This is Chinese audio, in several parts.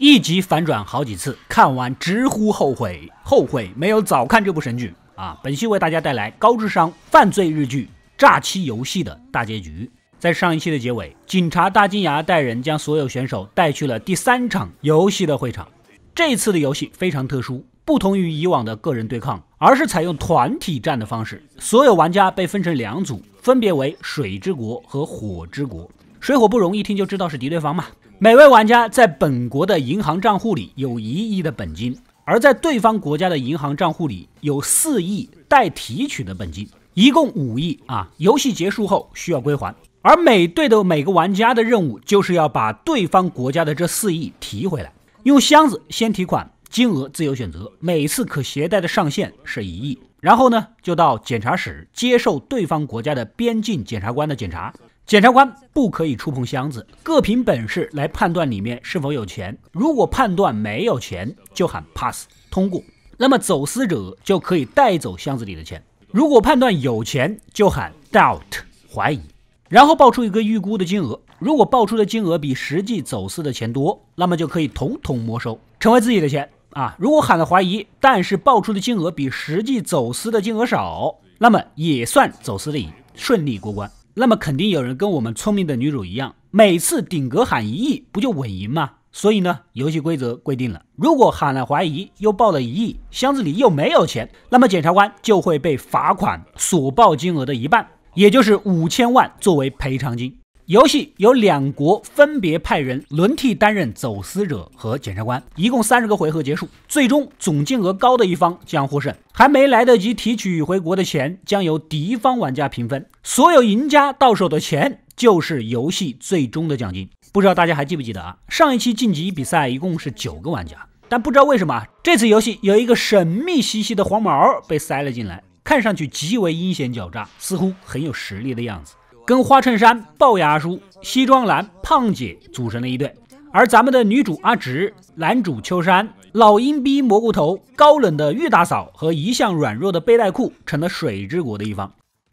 一集反转好几次，看完直呼后悔，后悔没有早看这部神剧啊！本期为大家带来高智商犯罪日剧《诈欺游戏》的大结局。在上一期的结尾，警察大金牙带人将所有选手带去了第三场游戏的会场。这次的游戏非常特殊，不同于以往的个人对抗，而是采用团体战的方式。所有玩家被分成两组，分别为水之国和火之国。水火不容，一听就知道是敌对方嘛。每位玩家在本国的银行账户里有一亿的本金，而在对方国家的银行账户里有四亿待提取的本金，一共五亿啊。游戏结束后需要归还，而每队的每个玩家的任务就是要把对方国家的这四亿提回来，用箱子先提款，金额自由选择，每次可携带的上限是一亿。然后呢，就到检查室接受对方国家的边境检察官的检查。检察官不可以触碰箱子，各凭本事来判断里面是否有钱。如果判断没有钱，就喊 pass 通过，那么走私者就可以带走箱子里的钱。如果判断有钱，就喊 doubt 怀疑，然后报出一个预估的金额。如果报出的金额比实际走私的钱多，那么就可以统统没收，成为自己的钱啊。如果喊了怀疑，但是报出的金额比实际走私的金额少，那么也算走私利益，顺利过关。那么肯定有人跟我们聪明的女主一样，每次顶格喊一亿，不就稳赢吗？所以呢，游戏规则规定了，如果喊了怀疑又报了一亿，箱子里又没有钱，那么检察官就会被罚款所报金额的一半，也就是五千万作为赔偿金。游戏由两国分别派人轮替担任走私者和检察官，一共三十个回合结束，最终总金额高的一方将获胜。还没来得及提取回国的钱，将由敌方玩家平分。所有赢家到手的钱就是游戏最终的奖金。不知道大家还记不记得啊？上一期晋级比赛一共是九个玩家，但不知道为什么这次游戏有一个神秘兮兮的黄毛被塞了进来，看上去极为阴险狡诈，似乎很有实力的样子。跟花衬衫、龅牙叔、西装男、胖姐组成了一对，而咱们的女主阿直、男主秋山、老阴逼蘑菇头、高冷的玉大嫂和一向软弱的背带裤成了水之国的一方。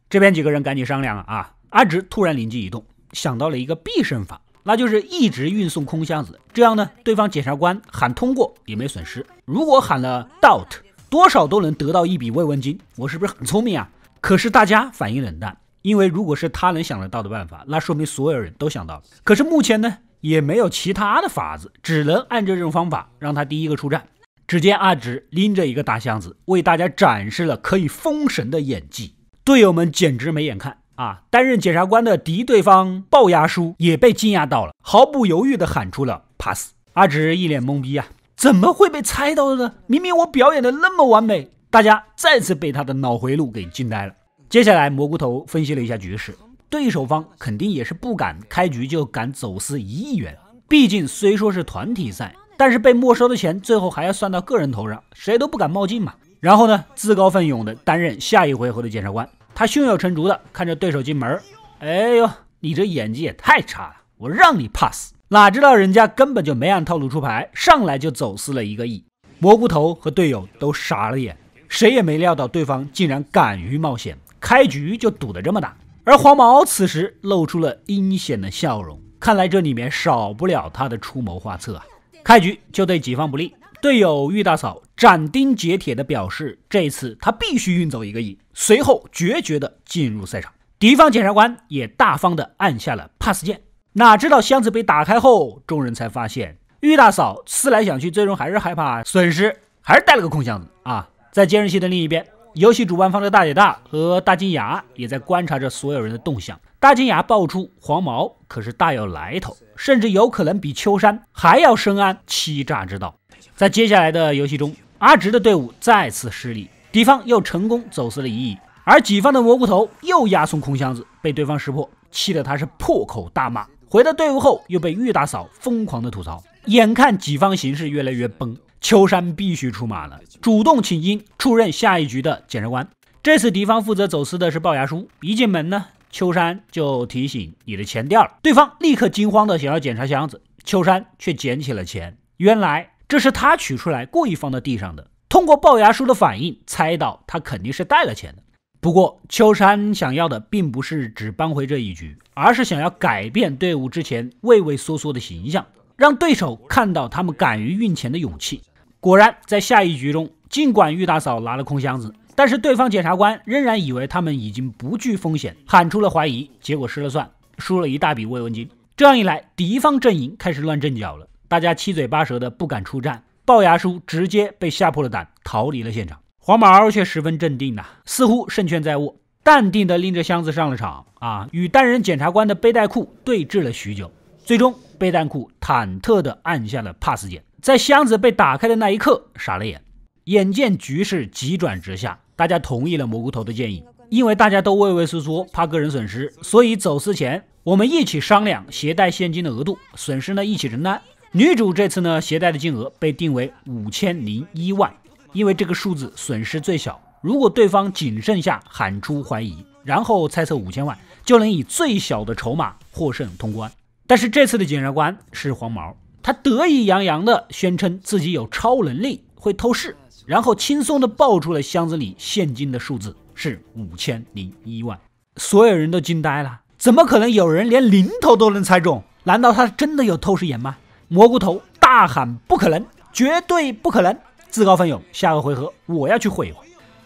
这边几个人赶紧商量了啊！阿直突然灵机一动，想到了一个必胜法，那就是一直运送空箱子，这样呢，对方检察官喊通过也没损失；如果喊了 doubt，多少都能得到一笔慰问金。我是不是很聪明啊？可是大家反应冷淡。因为如果是他能想得到的办法，那说明所有人都想到了。可是目前呢，也没有其他的法子，只能按这种方法让他第一个出战。只见阿直拎着一个大箱子，为大家展示了可以封神的演技，队友们简直没眼看啊！担任检察官的敌对方龅牙叔也被惊讶到了，毫不犹豫地喊出了 pass。阿直一脸懵逼啊，怎么会被猜到的呢？明明我表演的那么完美，大家再次被他的脑回路给惊呆了。接下来蘑菇头分析了一下局势，对手方肯定也是不敢开局就敢走私一亿元，毕竟虽说是团体赛，但是被没收的钱最后还要算到个人头上，谁都不敢冒进嘛。然后呢，自告奋勇的担任下一回合的检察官，他胸有成竹的看着对手进门，哎呦，你这演技也太差了，我让你 pass，哪知道人家根本就没按套路出牌，上来就走私了一个亿，蘑菇头和队友都傻了眼，谁也没料到对方竟然敢于冒险。开局就赌得这么大，而黄毛此时露出了阴险的笑容，看来这里面少不了他的出谋划策啊！开局就对己方不利，队友玉大嫂斩钉截铁地表示，这次他必须运走一个亿，随后决绝地进入赛场。敌方检察官也大方地按下了 pass 键，哪知道箱子被打开后，众人才发现，玉大嫂思来想去，最终还是害怕损失，还是带了个空箱子啊！在监视器的另一边。游戏主办方的大姐大和大金牙也在观察着所有人的动向。大金牙爆出黄毛可是大有来头，甚至有可能比秋山还要深谙欺诈之道。在接下来的游戏中，阿直的队伍再次失利，敌方又成功走私了一亿，而己方的蘑菇头又押送空箱子被对方识破，气得他是破口大骂。回到队伍后，又被玉大嫂疯狂的吐槽，眼看己方形势越来越崩。秋山必须出马了，主动请缨出任下一局的检察官。这次敌方负责走私的是龅牙叔，一进门呢，秋山就提醒你的钱掉了。对方立刻惊慌的想要检查箱子，秋山却捡起了钱。原来这是他取出来故意放到地上的。通过龅牙叔的反应，猜到他肯定是带了钱的。不过秋山想要的并不是只扳回这一局，而是想要改变队伍之前畏畏缩缩的形象，让对手看到他们敢于运钱的勇气。果然，在下一局中，尽管玉大嫂拿了空箱子，但是对方检察官仍然以为他们已经不惧风险，喊出了怀疑，结果失了算，输了一大笔慰问金。这样一来，敌方阵营开始乱阵脚了，大家七嘴八舌的不敢出战，龅牙叔直接被吓破了胆，逃离了现场。黄毛却十分镇定呐，似乎胜券在握，淡定的拎着箱子上了场。啊，与单人检察官的背带裤对峙了许久，最终背带裤忐忑的按下了 pass 键。在箱子被打开的那一刻，傻了眼。眼见局势急转直下，大家同意了蘑菇头的建议，因为大家都畏畏缩缩，怕个人损失，所以走私前我们一起商量携带现金的额度，损失呢一起承担。女主这次呢携带的金额被定为五千零一万，因为这个数字损失最小。如果对方仅剩下喊出怀疑，然后猜测五千万，就能以最小的筹码获胜通关。但是这次的检察官是黄毛。他得意洋洋地宣称自己有超能力，会透视，然后轻松地报出了箱子里现金的数字是五千零一万，所有人都惊呆了。怎么可能有人连零头都能猜中？难道他真的有透视眼吗？蘑菇头大喊：“不可能，绝对不可能！”自告奋勇，下个回合我要去一会。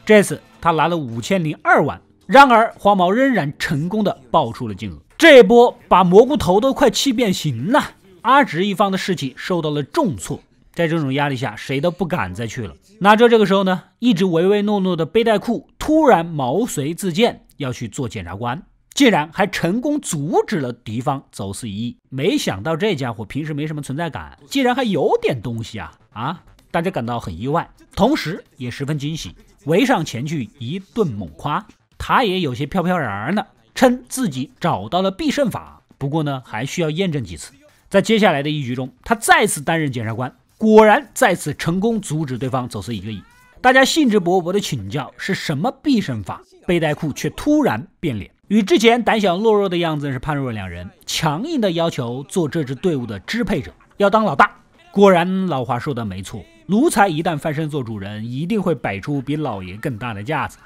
这次他拿了五千零二万，然而黄毛仍然成功的报出了金额，这波把蘑菇头都快气变形了。阿直一方的士气受到了重挫，在这种压力下，谁都不敢再去了。哪吒这个时候呢，一直唯唯诺诺的背带裤突然毛遂自荐，要去做检察官，竟然还成功阻止了敌方走私一亿。没想到这家伙平时没什么存在感，竟然还有点东西啊啊！大家感到很意外，同时也十分惊喜，围上前去一顿猛夸。他也有些飘飘然了，称自己找到了必胜法，不过呢，还需要验证几次。在接下来的一局中，他再次担任检察官，果然再次成功阻止对方走私一个亿。大家兴致勃勃地请教是什么必胜法，背带裤却突然变脸，与之前胆小懦弱的样子是判若两人，强硬地要求做这支队伍的支配者，要当老大。果然老话说的没错，奴才一旦翻身做主人，一定会摆出比老爷更大的架子。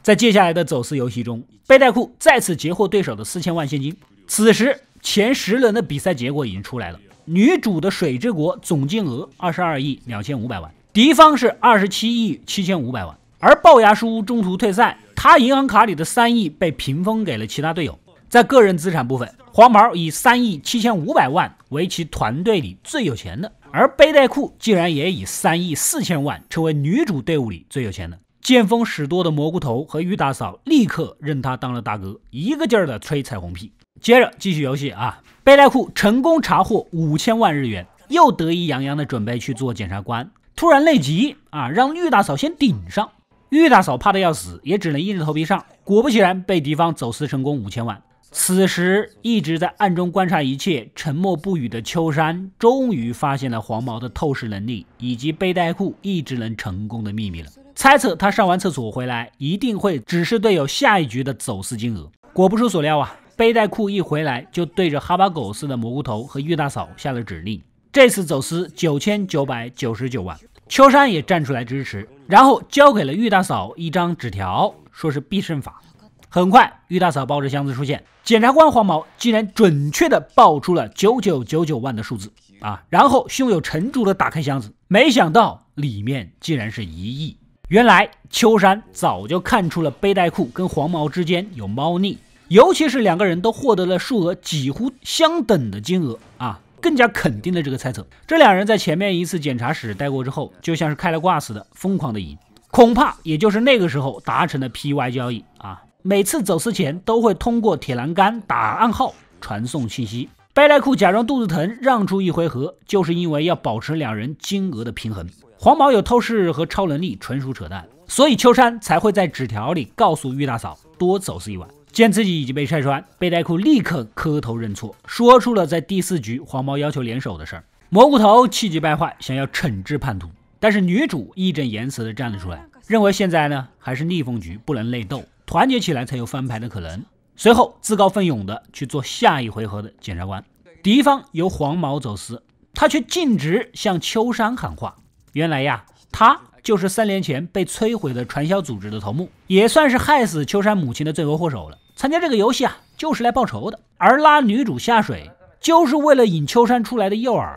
在接下来的走私游戏中，背带裤再次截获对手的四千万现金，此时。前十轮的比赛结果已经出来了。女主的水之国总金额二十二亿两千五百万，敌方是二十七亿七千五百万。而龅牙叔中途退赛，他银行卡里的三亿被平分给了其他队友。在个人资产部分，黄毛以三亿七千五百万为其团队里最有钱的，而背带裤竟然也以三亿四千万成为女主队伍里最有钱的。见风使舵的蘑菇头和于大嫂立刻认他当了大哥，一个劲儿的吹彩虹屁。接着继续游戏啊！背带裤成功查获五千万日元，又得意洋洋的准备去做检察官，突然累急啊，让玉大嫂先顶上。玉大嫂怕得要死，也只能硬着头皮上。果不其然，被敌方走私成功五千万。此时一直在暗中观察一切、沉默不语的秋山，终于发现了黄毛的透视能力以及背带裤一直能成功的秘密了。猜测他上完厕所回来，一定会指示队友下一局的走私金额。果不出所料啊！背带裤一回来就对着哈巴狗似的蘑菇头和玉大嫂下了指令。这次走私九千九百九十九万，秋山也站出来支持，然后交给了玉大嫂一张纸条，说是必胜法。很快，玉大嫂抱着箱子出现，检察官黄毛竟然准确的报出了九九九九万的数字啊，然后胸有成竹的打开箱子，没想到里面竟然是一亿。原来秋山早就看出了背带裤跟黄毛之间有猫腻。尤其是两个人都获得了数额几乎相等的金额啊，更加肯定了这个猜测。这两人在前面一次检查室待过之后，就像是开了挂似的疯狂的赢，恐怕也就是那个时候达成的 P Y 交易啊。每次走私前都会通过铁栏杆打暗号传送信息。贝莱库假装肚子疼让出一回合，就是因为要保持两人金额的平衡。黄毛有透视和超能力纯属扯淡，所以秋山才会在纸条里告诉玉大嫂多走私一晚。见自己已经被拆穿，背带裤立刻磕头认错，说出了在第四局黄毛要求联手的事儿。蘑菇头气急败坏，想要惩治叛徒，但是女主义正言辞的站了出来，认为现在呢还是逆风局，不能内斗，团结起来才有翻牌的可能。随后自告奋勇的去做下一回合的检察官。敌方由黄毛走私，他却径直向秋山喊话。原来呀，他。就是三年前被摧毁的传销组织的头目，也算是害死秋山母亲的罪魁祸首了。参加这个游戏啊，就是来报仇的。而拉女主下水，就是为了引秋山出来的诱饵。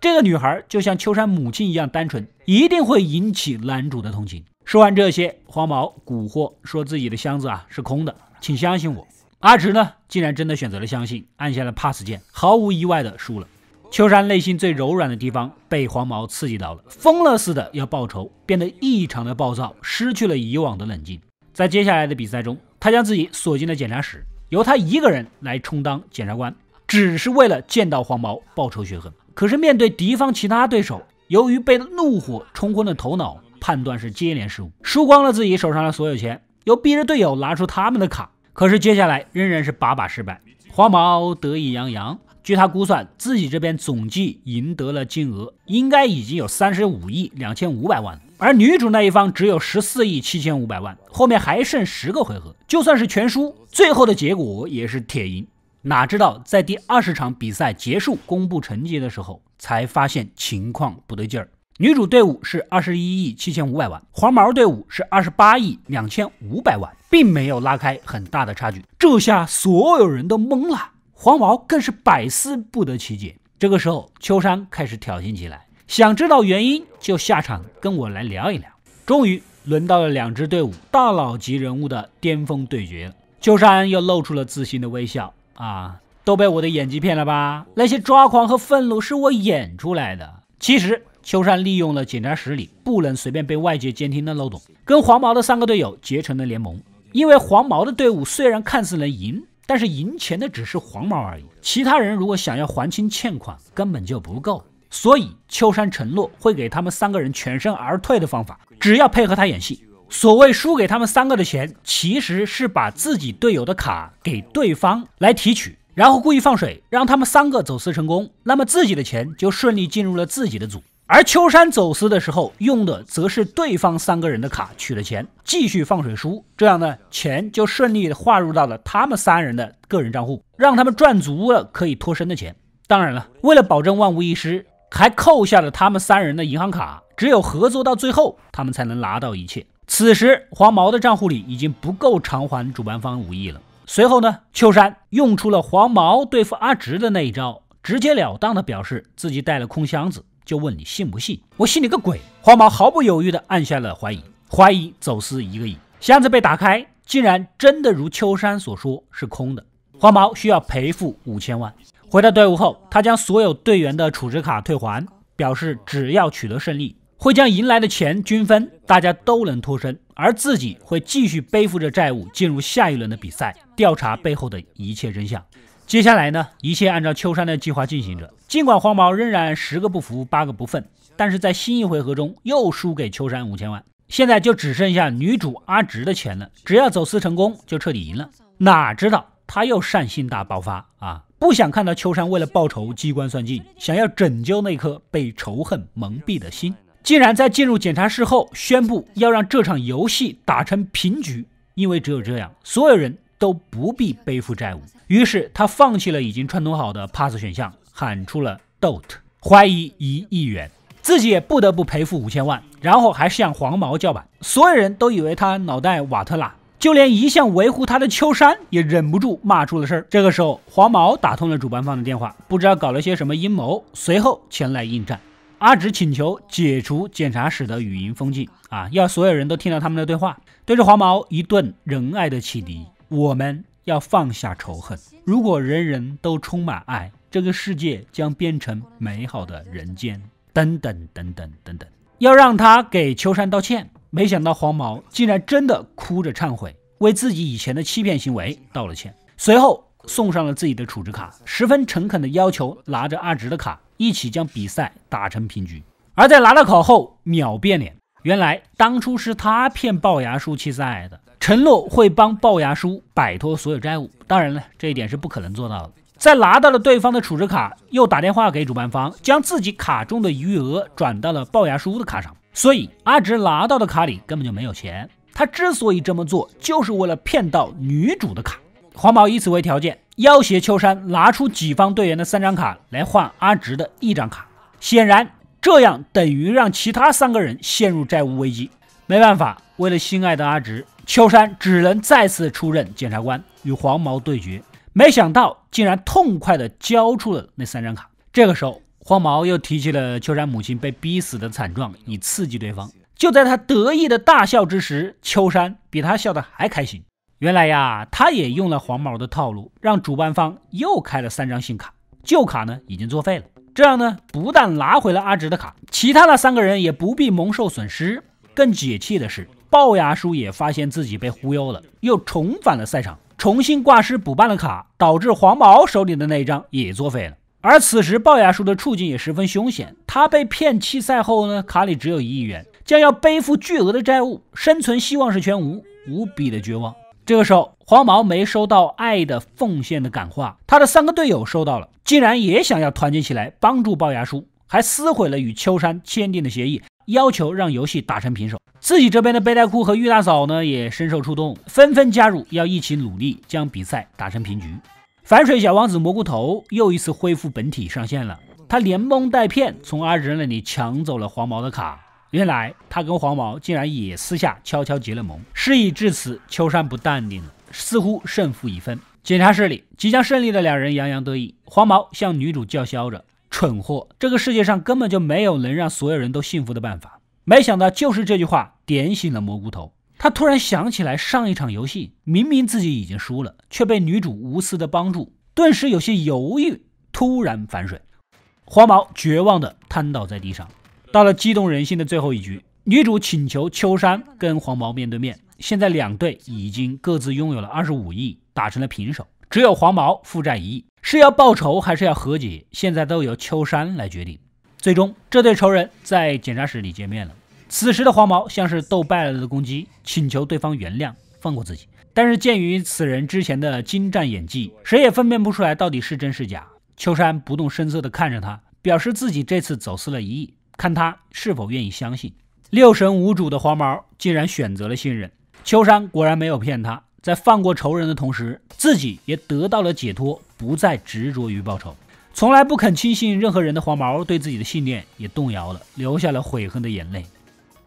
这个女孩就像秋山母亲一样单纯，一定会引起男主的同情。说完这些，黄毛蛊惑说自己的箱子啊是空的，请相信我。阿直呢，竟然真的选择了相信，按下了 pass 键，毫无意外的输了。秋山内心最柔软的地方被黄毛刺激到了，疯了似的要报仇，变得异常的暴躁，失去了以往的冷静。在接下来的比赛中，他将自己锁进了检查室，由他一个人来充当检察官，只是为了见到黄毛报仇雪恨。可是面对敌方其他对手，由于被怒火冲昏了头脑，判断是接连失误，输光了自己手上的所有钱，又逼着队友拿出他们的卡。可是接下来仍然是把把失败，黄毛得意洋洋。据他估算，自己这边总计赢得了金额应该已经有三十五亿两千五百万，而女主那一方只有十四亿七千五百万，后面还剩十个回合，就算是全输，最后的结果也是铁赢。哪知道在第二十场比赛结束公布成绩的时候，才发现情况不对劲儿，女主队伍是二十一亿七千五百万，黄毛队伍是二十八亿两千五百万，并没有拉开很大的差距，这下所有人都懵了。黄毛更是百思不得其解。这个时候，秋山开始挑衅起来，想知道原因就下场跟我来聊一聊。终于轮到了两支队伍大佬级人物的巅峰对决，秋山又露出了自信的微笑。啊，都被我的演技骗了吧？那些抓狂和愤怒是我演出来的。其实，秋山利用了检查室里不能随便被外界监听的漏洞，跟黄毛的三个队友结成了联盟。因为黄毛的队伍虽然看似能赢。但是赢钱的只是黄毛而已，其他人如果想要还清欠款，根本就不够。所以秋山承诺会给他们三个人全身而退的方法，只要配合他演戏。所谓输给他们三个的钱，其实是把自己队友的卡给对方来提取，然后故意放水，让他们三个走私成功，那么自己的钱就顺利进入了自己的组。而秋山走私的时候用的则是对方三个人的卡取了钱，继续放水输，这样呢钱就顺利的划入到了他们三人的个人账户，让他们赚足了可以脱身的钱。当然了，为了保证万无一失，还扣下了他们三人的银行卡，只有合作到最后，他们才能拿到一切。此时黄毛的账户里已经不够偿还主办方五亿了。随后呢，秋山用出了黄毛对付阿直的那一招，直截了当的表示自己带了空箱子。就问你信不信？我信你个鬼！黄毛毫不犹豫地按下了怀疑，怀疑走私一个亿。箱子被打开，竟然真的如秋山所说是空的。黄毛需要赔付五千万。回到队伍后，他将所有队员的储值卡退还，表示只要取得胜利，会将赢来的钱均分，大家都能脱身，而自己会继续背负着债务进入下一轮的比赛，调查背后的一切真相。接下来呢？一切按照秋山的计划进行着。尽管黄毛仍然十个不服八个不忿，但是在新一回合中又输给秋山五千万，现在就只剩下女主阿直的钱了。只要走私成功，就彻底赢了。哪知道他又善心大爆发啊！不想看到秋山为了报仇机关算尽，想要拯救那颗被仇恨蒙蔽的心，竟然在进入检查室后宣布要让这场游戏打成平局，因为只有这样，所有人。都不必背负债务，于是他放弃了已经串通好的 pass 选项，喊出了 dot，怀疑一亿元，自己也不得不赔付五千万，然后还向黄毛叫板。所有人都以为他脑袋瓦特了。就连一向维护他的秋山也忍不住骂出了事儿。这个时候，黄毛打通了主办方的电话，不知道搞了些什么阴谋，随后前来应战。阿直请求解除检查室的语音封禁啊，要所有人都听到他们的对话，对着黄毛一顿仁爱的启迪。我们要放下仇恨。如果人人都充满爱，这个世界将变成美好的人间。等等等等等等，要让他给秋山道歉。没想到黄毛竟然真的哭着忏悔，为自己以前的欺骗行为道了歉。随后送上了自己的储值卡，十分诚恳的要求拿着阿直的卡一起将比赛打成平局。而在拿到卡后，秒变脸。原来当初是他骗龅牙叔弃赛的。承诺会帮龅牙叔摆脱所有债务，当然了，这一点是不可能做到的。在拿到了对方的储值卡，又打电话给主办方，将自己卡中的余额转到了龅牙叔的卡上，所以阿直拿到的卡里根本就没有钱。他之所以这么做，就是为了骗到女主的卡。黄毛以此为条件，要挟秋山拿出己方队员的三张卡来换阿直的一张卡。显然，这样等于让其他三个人陷入债务危机。没办法，为了心爱的阿直。秋山只能再次出任检察官，与黄毛对决。没想到竟然痛快地交出了那三张卡。这个时候，黄毛又提起了秋山母亲被逼死的惨状，以刺激对方。就在他得意的大笑之时，秋山比他笑得还开心。原来呀，他也用了黄毛的套路，让主办方又开了三张新卡，旧卡呢已经作废了。这样呢，不但拿回了阿直的卡，其他的三个人也不必蒙受损失。更解气的是。龅牙叔也发现自己被忽悠了，又重返了赛场，重新挂失补办了卡，导致黄毛手里的那一张也作废了。而此时龅牙叔的处境也十分凶险，他被骗弃赛后呢，卡里只有一亿元，将要背负巨额的债务，生存希望是全无，无比的绝望。这个时候，黄毛没收到爱的奉献的感化，他的三个队友收到了，竟然也想要团结起来帮助龅牙叔，还撕毁了与秋山签订的协议，要求让游戏打成平手。自己这边的背带裤和玉大嫂呢，也深受触动，纷纷加入，要一起努力将比赛打成平局。反水小王子蘑菇头又一次恢复本体上线了，他连蒙带骗从阿仁那里抢走了黄毛的卡。原来他跟黄毛竟然也私下悄悄结了盟。事已至此，秋山不淡定了，似乎胜负已分。检查室里，即将胜利的两人洋洋得意。黄毛向女主叫嚣着：“蠢货，这个世界上根本就没有能让所有人都幸福的办法。”没想到就是这句话点醒了蘑菇头，他突然想起来上一场游戏明明自己已经输了，却被女主无私的帮助，顿时有些犹豫，突然反水。黄毛绝望地瘫倒在地上。到了激动人心的最后一局，女主请求秋山跟黄毛面对面。现在两队已经各自拥有了二十五亿，打成了平手，只有黄毛负债一亿，是要报仇还是要和解，现在都由秋山来决定。最终，这对仇人在检查室里见面了。此时的黄毛像是斗败了的公鸡，请求对方原谅，放过自己。但是鉴于此人之前的精湛演技，谁也分辨不出来到底是真是假。秋山不动声色地看着他，表示自己这次走私了一亿，看他是否愿意相信。六神无主的黄毛竟然选择了信任。秋山果然没有骗他，在放过仇人的同时，自己也得到了解脱，不再执着于报仇。从来不肯轻信任何人的黄毛对自己的信念也动摇了，流下了悔恨的眼泪。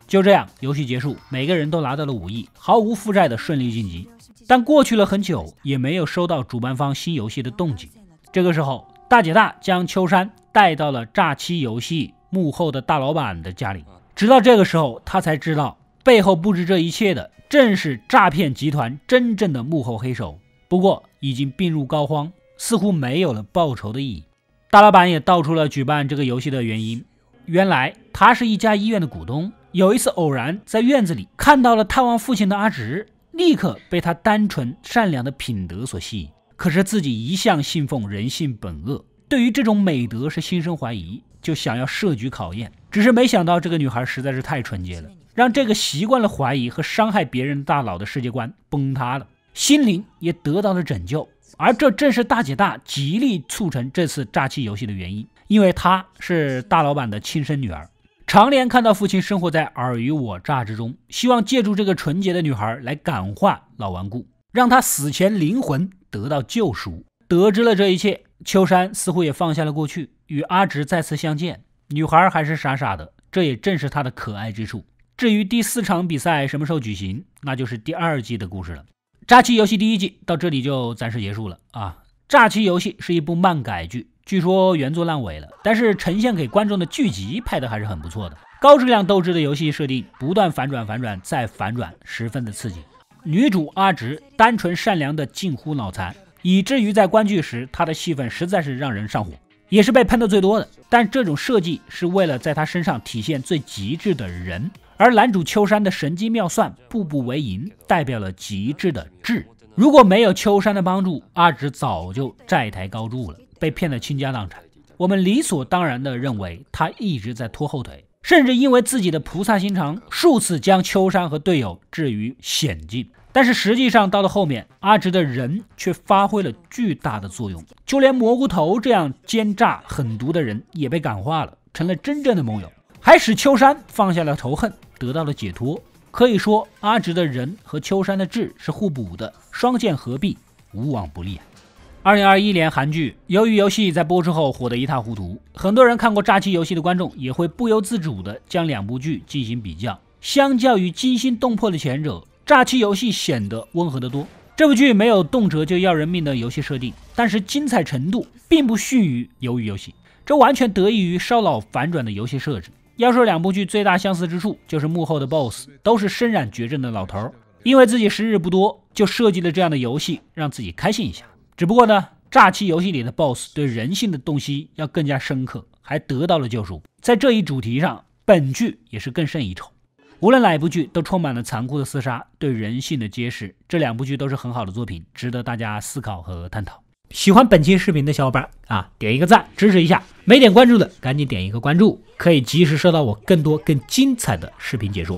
就这样，游戏结束，每个人都拿到了五亿，毫无负债的顺利晋级。但过去了很久，也没有收到主办方新游戏的动静。这个时候，大姐大将秋山带到了诈欺游戏幕后的大老板的家里。直到这个时候，他才知道背后布置这一切的正是诈骗集团真正的幕后黑手。不过，已经病入膏肓，似乎没有了报仇的意义。大老板也道出了举办这个游戏的原因。原来他是一家医院的股东，有一次偶然在院子里看到了探望父亲的阿直，立刻被他单纯善良的品德所吸引。可是自己一向信奉人性本恶，对于这种美德是心生怀疑，就想要设局考验。只是没想到这个女孩实在是太纯洁了，让这个习惯了怀疑和伤害别人大佬的世界观崩塌了，心灵也得到了拯救。而这正是大姐大极力促成这次诈欺游戏的原因，因为她是大老板的亲生女儿，常年看到父亲生活在尔虞我诈之中，希望借助这个纯洁的女孩来感化老顽固，让他死前灵魂得到救赎。得知了这一切，秋山似乎也放下了过去，与阿直再次相见。女孩还是傻傻的，这也正是她的可爱之处。至于第四场比赛什么时候举行，那就是第二季的故事了。《诈欺游戏》第一季到这里就暂时结束了啊，《诈欺游戏》是一部漫改剧，据说原作烂尾了，但是呈现给观众的剧集拍的还是很不错的，高质量、斗志的游戏设定，不断反转、反转再反转，十分的刺激。女主阿直单纯善良的近乎脑残，以至于在观剧时她的戏份实在是让人上火，也是被喷的最多的。但这种设计是为了在她身上体现最极致的人。而男主秋山的神机妙算、步步为营，代表了极致的智。如果没有秋山的帮助，阿直早就债台高筑了，被骗得倾家荡产。我们理所当然地认为他一直在拖后腿，甚至因为自己的菩萨心肠，数次将秋山和队友置于险境。但是实际上，到了后面，阿直的人却发挥了巨大的作用，就连蘑菇头这样奸诈狠毒的人也被感化了，成了真正的盟友。还使秋山放下了仇恨，得到了解脱。可以说，阿直的人和秋山的智是互补的，双剑合璧，无往不利。二零二一年韩剧《鱿鱼游戏》在播出后火得一塌糊涂，很多人看过《炸鸡游戏》的观众也会不由自主地将两部剧进行比较。相较于惊心动魄的前者，《炸鸡游戏》显得温和得多。这部剧没有动辄就要人命的游戏设定，但是精彩程度并不逊于《鱿鱼游戏》，这完全得益于烧脑反转的游戏设置。要说两部剧最大相似之处，就是幕后的 BOSS 都是身染绝症的老头，因为自己时日不多，就设计了这样的游戏让自己开心一下。只不过呢，诈欺游戏里的 BOSS 对人性的洞悉要更加深刻，还得到了救赎。在这一主题上，本剧也是更胜一筹。无论哪一部剧，都充满了残酷的厮杀，对人性的揭示。这两部剧都是很好的作品，值得大家思考和探讨。喜欢本期视频的小伙伴啊，点一个赞支持一下。没点关注的，赶紧点一个关注，可以及时收到我更多更精彩的视频解说。